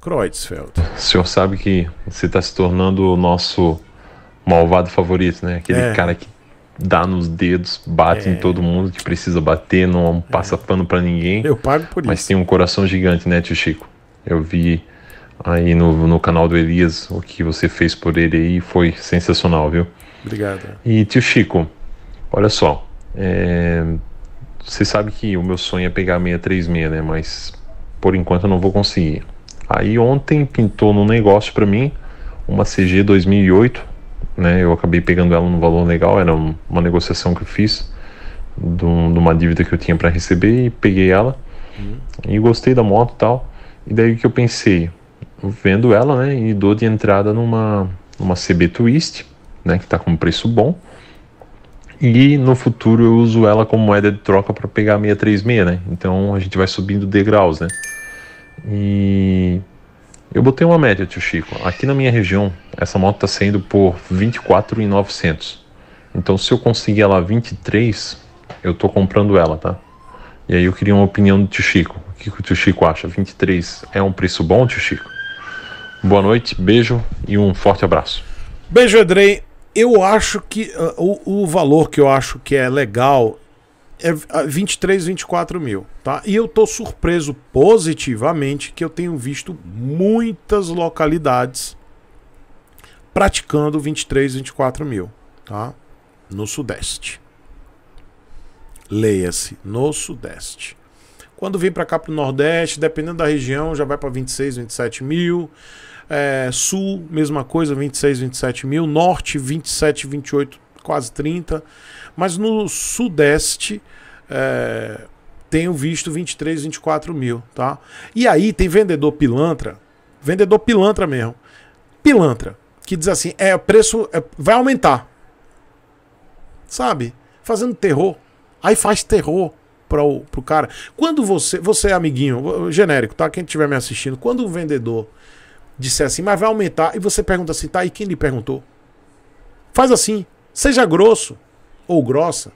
Kreutzfeld. O senhor sabe que você está se tornando o nosso malvado favorito, né? Aquele é. cara que dá nos dedos, bate é. em todo mundo que precisa bater, não passa é. pano para ninguém. Eu pago por mas isso. Mas tem um coração gigante, né, tio Chico? Eu vi aí no, no canal do Elias o que você fez por ele aí, foi sensacional, viu? Obrigado. E tio Chico, olha só, é... você sabe que o meu sonho é pegar a 636, né? Mas por enquanto eu não vou conseguir. Aí ontem pintou num negócio para mim uma CG 2008, né? Eu acabei pegando ela num valor legal, era uma negociação que eu fiz de, uma dívida que eu tinha para receber e peguei ela. Uhum. E gostei da moto e tal. E daí que eu pensei, vendo ela, né, e dou de entrada numa uma CB Twist, né, que tá com um preço bom. E no futuro eu uso ela como moeda de troca para pegar a 636, né? Então a gente vai subindo degraus, né? E eu botei uma média, tio Chico. Aqui na minha região, essa moto está saindo por 24,900. Então, se eu conseguir ela 23, eu tô comprando ela, tá? E aí eu queria uma opinião do tio Chico. O que, que o tio Chico acha? 23 é um preço bom, tio Chico? Boa noite, beijo e um forte abraço. Beijo, Edrei. Eu acho que uh, o, o valor que eu acho que é legal 23, 24 mil, tá? E eu tô surpreso positivamente que eu tenho visto muitas localidades praticando 23, 24 mil, tá? No Sudeste. Leia-se, no Sudeste. Quando vem para cá para o Nordeste, dependendo da região, já vai para 26, 27 mil. É, sul, mesma coisa, 26, 27 mil. Norte, 27, 28 mil quase 30. Mas no Sudeste, é, tenho visto 23, 24 mil, tá? E aí tem vendedor pilantra, vendedor pilantra mesmo, pilantra, que diz assim, é, o preço é, vai aumentar, sabe? Fazendo terror. Aí faz terror para o pro cara. Quando você, você é amiguinho, genérico, tá? Quem estiver me assistindo, quando o vendedor disser assim, mas vai aumentar, e você pergunta assim, tá? E quem lhe perguntou? Faz assim. Seja grosso ou grossa.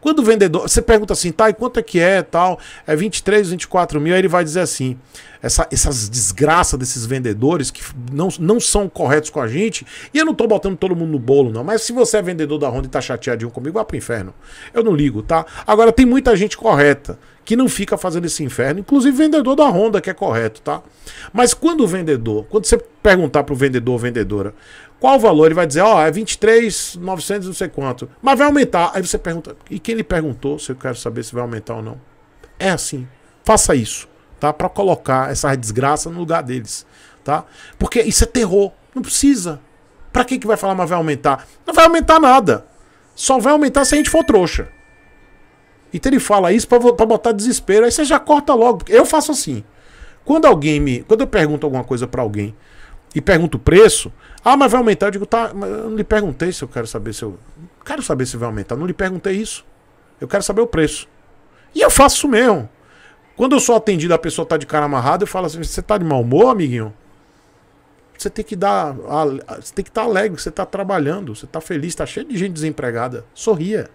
Quando o vendedor, você pergunta assim, tá, e quanto é que é, tal, é 23, 24 mil, aí ele vai dizer assim, essa, essas desgraças desses vendedores que não, não são corretos com a gente, e eu não tô botando todo mundo no bolo não, mas se você é vendedor da Honda e tá chateadinho comigo, vá pro inferno, eu não ligo, tá? Agora, tem muita gente correta, que não fica fazendo esse inferno, inclusive vendedor da Honda que é correto, tá? Mas quando o vendedor, quando você perguntar pro vendedor ou vendedora, qual o valor? Ele vai dizer, ó, oh, é 23,900 não sei quanto. Mas vai aumentar. Aí você pergunta, e quem lhe perguntou se eu quero saber se vai aumentar ou não? É assim. Faça isso, tá? Para colocar essa desgraça no lugar deles, tá? Porque isso é terror. Não precisa. Para que que vai falar, mas vai aumentar? Não vai aumentar nada. Só vai aumentar se a gente for trouxa. Então ele fala isso para botar desespero. Aí você já corta logo. Eu faço assim. Quando alguém me, quando eu pergunto alguma coisa para alguém e pergunta o preço, ah, mas vai aumentar. Eu digo, tá, mas eu não lhe perguntei se eu quero saber se eu. Quero saber se vai aumentar. Eu não lhe perguntei isso. Eu quero saber o preço. E eu faço isso mesmo. Quando eu sou atendido, a pessoa tá de cara amarrada, eu falo assim: você tá de mau humor, amiguinho? Você tem que dar. Você tem que estar tá alegre, você tá trabalhando, você tá feliz, tá cheio de gente desempregada. Sorria.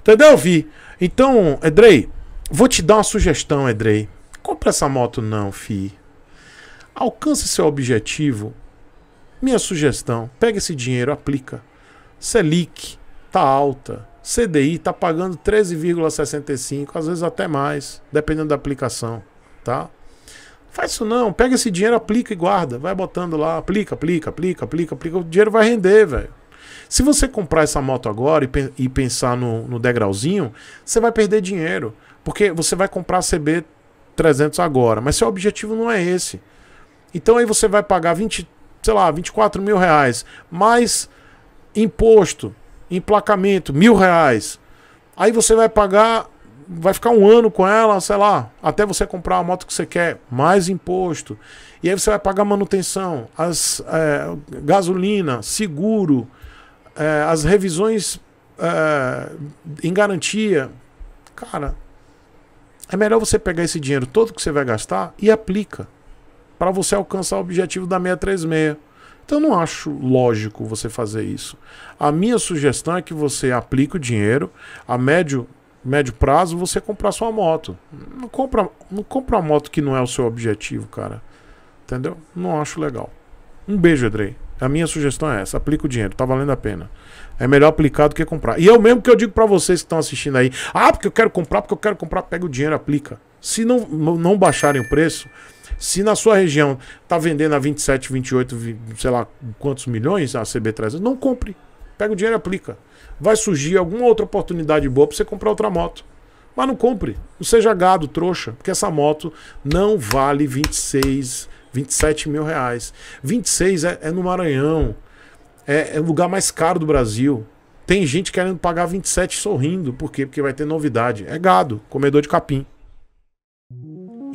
Entendeu, Vi? Então, Edrei, vou te dar uma sugestão, Edrei. Compra essa moto, não, fi. Alcance seu objetivo. Minha sugestão: pega esse dinheiro, aplica. Selic tá alta, CDI tá pagando 13,65, às vezes até mais, dependendo da aplicação, tá? Faz isso não, pega esse dinheiro, aplica e guarda, vai botando lá, aplica, aplica, aplica, aplica, aplica, o dinheiro vai render, velho. Se você comprar essa moto agora e, pe e pensar no, no degrauzinho, você vai perder dinheiro, porque você vai comprar a CB 300 agora, mas seu objetivo não é esse. Então aí você vai pagar 20, sei lá, 24 mil reais, mais imposto, emplacamento, mil reais. Aí você vai pagar, vai ficar um ano com ela, sei lá, até você comprar a moto que você quer, mais imposto. E aí você vai pagar manutenção, as, é, gasolina, seguro, é, as revisões é, em garantia. Cara, é melhor você pegar esse dinheiro todo que você vai gastar e aplica para você alcançar o objetivo da 636. Então não acho lógico você fazer isso. A minha sugestão é que você aplique o dinheiro, a médio, médio prazo você comprar sua moto. Não compra, não compra uma moto que não é o seu objetivo, cara. Entendeu? Não acho legal. Um beijo, Edrei. A minha sugestão é essa: aplica o dinheiro, tá valendo a pena. É melhor aplicar do que comprar. E é o mesmo que eu digo para vocês que estão assistindo aí: ah, porque eu quero comprar, porque eu quero comprar, pega o dinheiro, aplica. Se não, não baixarem o preço, se na sua região tá vendendo a 27, 28, sei lá quantos milhões a CB300, não compre. Pega o dinheiro e aplica. Vai surgir alguma outra oportunidade boa para você comprar outra moto. Mas não compre. Não seja gado, trouxa. Porque essa moto não vale 26, 27 mil reais. 26 é, é no Maranhão. É, é o lugar mais caro do Brasil. Tem gente querendo pagar 27 sorrindo. Por quê? Porque vai ter novidade. É gado, comedor de capim.